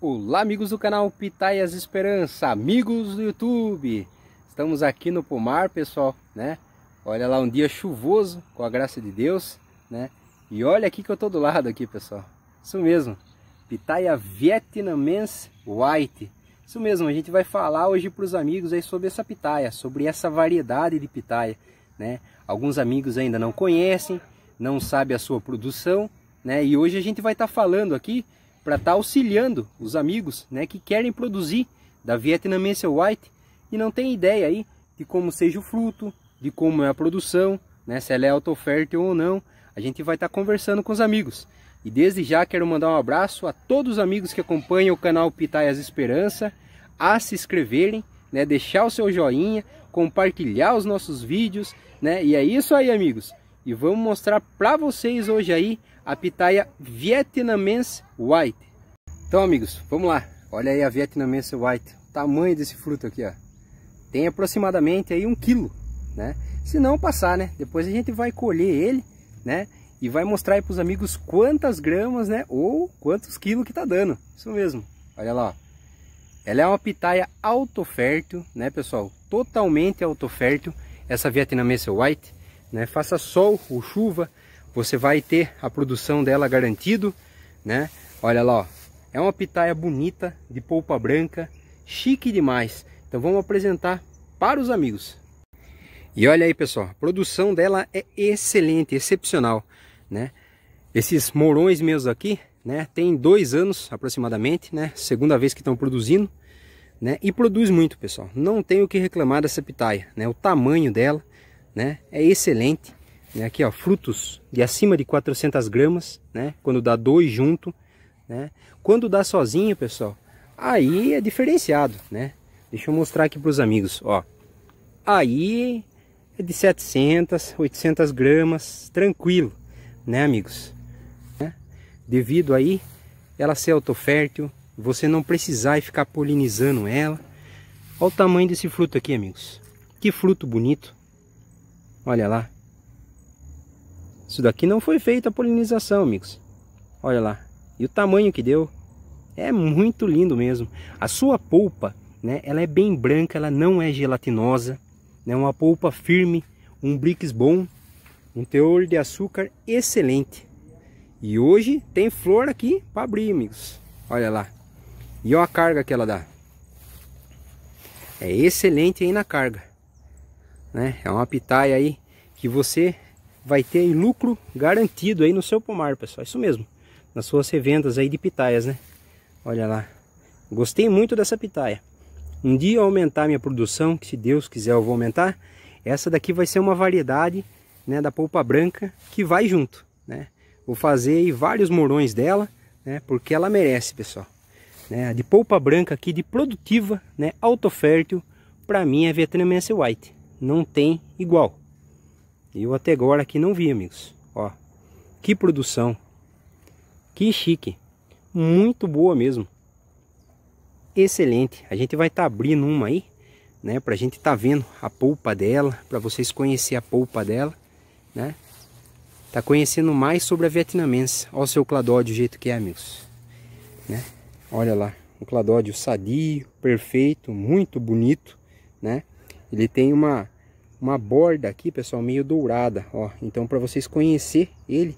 Olá amigos do canal Pitaias Esperança, amigos do YouTube. Estamos aqui no pomar, pessoal, né? Olha lá um dia chuvoso, com a graça de Deus, né? E olha aqui que eu tô do lado aqui, pessoal. Isso mesmo. Pitaia Vietnamese White. Isso mesmo, a gente vai falar hoje para os amigos aí sobre essa pitaia, sobre essa variedade de pitaia, né? Alguns amigos ainda não conhecem, não sabem a sua produção, né? E hoje a gente vai estar tá falando aqui para estar tá auxiliando os amigos né, que querem produzir da Vietnamese White e não tem ideia aí de como seja o fruto, de como é a produção, né, se ela é autofértil ou não. A gente vai estar tá conversando com os amigos. E desde já quero mandar um abraço a todos os amigos que acompanham o canal Pitaias Esperança, a se inscreverem, né, deixar o seu joinha, compartilhar os nossos vídeos, né? E é isso aí, amigos. E vamos mostrar para vocês hoje aí a pitaia vietnamese white. Então, amigos, vamos lá. Olha aí a Vietnamese white. O tamanho desse fruto aqui, ó. Tem aproximadamente aí um quilo, né? Se não passar, né? Depois a gente vai colher ele, né? E vai mostrar aí pros amigos quantas gramas, né? Ou quantos quilos que tá dando. Isso mesmo. Olha lá, ó. Ela é uma pitaia autofértil, né, pessoal? Totalmente autofértil. Essa vietnamese white, né? Faça sol ou chuva, você vai ter a produção dela garantido, né? Olha lá, ó é uma pitaia bonita, de polpa branca, chique demais. Então vamos apresentar para os amigos. E olha aí pessoal, a produção dela é excelente, excepcional, né? Esses morões meus aqui, né, tem dois anos aproximadamente, né? Segunda vez que estão produzindo, né? E produz muito, pessoal. Não tenho o que reclamar dessa pitaia, né? O tamanho dela, né? É excelente, né, Aqui ó, frutos de acima de 400 gramas, né? Quando dá dois junto, né? Quando dá sozinho, pessoal, aí é diferenciado, né? Deixa eu mostrar aqui para os amigos, ó. Aí é de 700, 800 gramas, tranquilo, né, amigos? Né? Devido aí ela ser autofértil, você não precisar ficar polinizando ela. Olha o tamanho desse fruto aqui, amigos. Que fruto bonito. Olha lá. Isso daqui não foi feito a polinização, amigos. Olha lá. E o tamanho que deu é muito lindo mesmo. A sua polpa, né, ela é bem branca, ela não é gelatinosa, né, uma polpa firme, um brix bom, um teor de açúcar excelente. E hoje tem flor aqui para abrir, amigos. Olha lá. E olha a carga que ela dá. É excelente aí na carga. Né? É uma pitaia aí que você vai ter lucro garantido aí no seu pomar, pessoal. Isso mesmo nas suas revendas aí de pitaias, né? Olha lá. Gostei muito dessa pitaia. Um dia eu aumentar minha produção, que se Deus quiser eu vou aumentar, essa daqui vai ser uma variedade né, da polpa branca que vai junto, né? Vou fazer vários morões dela, né? Porque ela merece, pessoal. Né, de polpa branca aqui, de produtiva, né? Autofértil, para mim é Vietnamese White. Não tem igual. Eu até agora aqui não vi, amigos. Ó, que produção, que chique. Muito boa mesmo. Excelente. A gente vai estar tá abrindo uma aí, né? a gente estar tá vendo a polpa dela, para vocês conhecer a polpa dela, né? Tá conhecendo mais sobre a vietnamense. Olha o seu cladódio do jeito que é, amigos. Né? Olha lá, um cladódio sadio, perfeito, muito bonito, né? Ele tem uma uma borda aqui, pessoal, meio dourada, ó. Então, para vocês conhecer ele,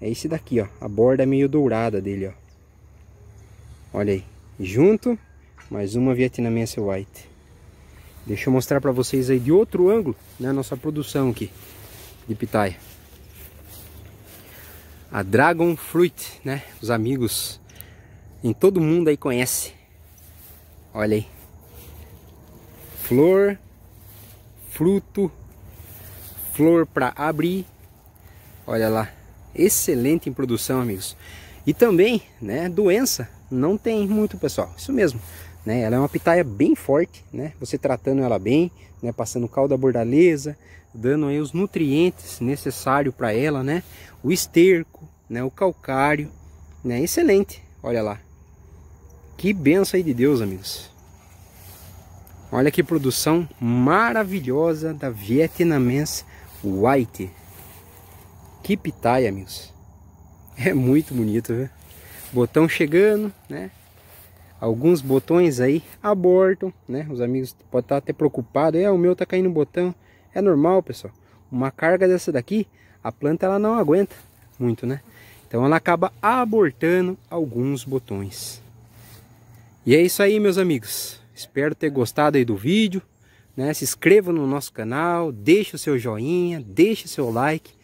é esse daqui, ó. A borda é meio dourada dele, ó. Olha aí. Junto, mais uma vietnamense white. Deixa eu mostrar para vocês aí de outro ângulo, né? Nossa produção aqui de pitaia. A Dragon Fruit, né? Os amigos em todo mundo aí conhece. Olha aí. Flor, fruto, flor para abrir. Olha lá excelente em produção, amigos. E também, né, doença não tem muito, pessoal. Isso mesmo, né? Ela é uma pitaia bem forte, né? Você tratando ela bem, né, passando calda bordaleza, dando aí os nutrientes necessários para ela, né? O esterco, né, o calcário, né? Excelente. Olha lá. Que benção aí de Deus, amigos. Olha que produção maravilhosa da vietnamense White. Que pitaia, amigos. É muito bonito, viu? Botão chegando, né? Alguns botões aí abortam, né? Os amigos podem estar até preocupados. É, o meu tá caindo o botão. É normal, pessoal. Uma carga dessa daqui, a planta ela não aguenta muito, né? Então ela acaba abortando alguns botões. E é isso aí, meus amigos. Espero ter gostado aí do vídeo. Né? Se inscreva no nosso canal, deixe o seu joinha, deixe o seu like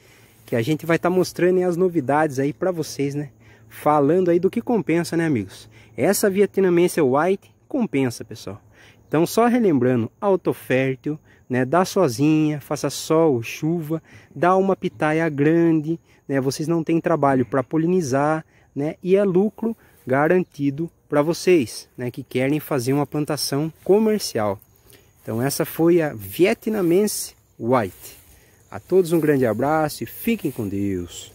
que a gente vai estar tá mostrando as novidades aí para vocês, né? Falando aí do que compensa, né, amigos? Essa vietnamense white compensa, pessoal. Então, só relembrando, autofértil, né? Dá sozinha, faça sol, chuva, dá uma pitaia grande, né? Vocês não têm trabalho para polinizar, né? E é lucro garantido para vocês, né? Que querem fazer uma plantação comercial. Então, essa foi a vietnamense white. A todos um grande abraço e fiquem com Deus.